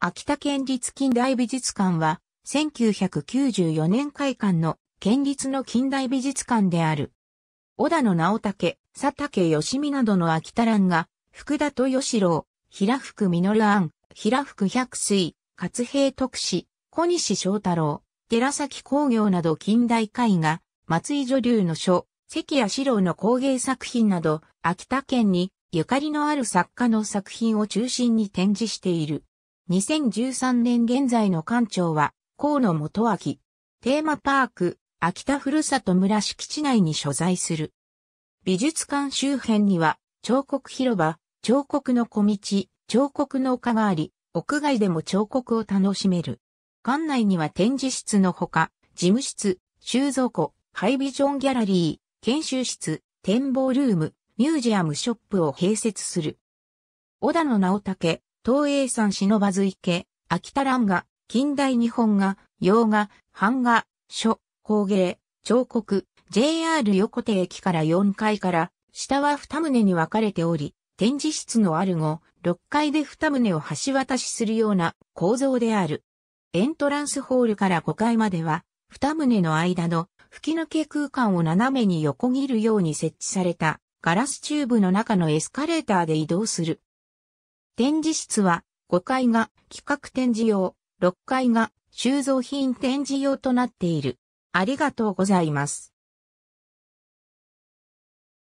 秋田県立近代美術館は、1994年開館の県立の近代美術館である。小田野直武、佐竹義美などの秋田蘭が、福田豊四郎、平福実蘭、平福百水、勝平徳氏、小西翔太郎、寺崎工業など近代絵画、松井女流の書、関谷四郎の工芸作品など、秋田県にゆかりのある作家の作品を中心に展示している。2013年現在の館長は、河野元明。テーマパーク、秋田ふるさと村敷地内に所在する。美術館周辺には、彫刻広場、彫刻の小道、彫刻の丘があり、屋外でも彫刻を楽しめる。館内には展示室のほか、事務室、収蔵庫、ハイビジョンギャラリー、研修室、展望ルーム、ミュージアムショップを併設する。小田野直武、東映山忍ばず池、秋田蘭画、近代日本画、洋画、版画、書、工芸、彫刻、JR 横手駅から4階から、下は2棟に分かれており、展示室のある後、6階で2棟を橋渡しするような構造である。エントランスホールから5階までは、2棟の間の吹き抜け空間を斜めに横切るように設置されたガラスチューブの中のエスカレーターで移動する展示室は5階が企画展示用、6階が収蔵品展示用となっている。ありがとうございます。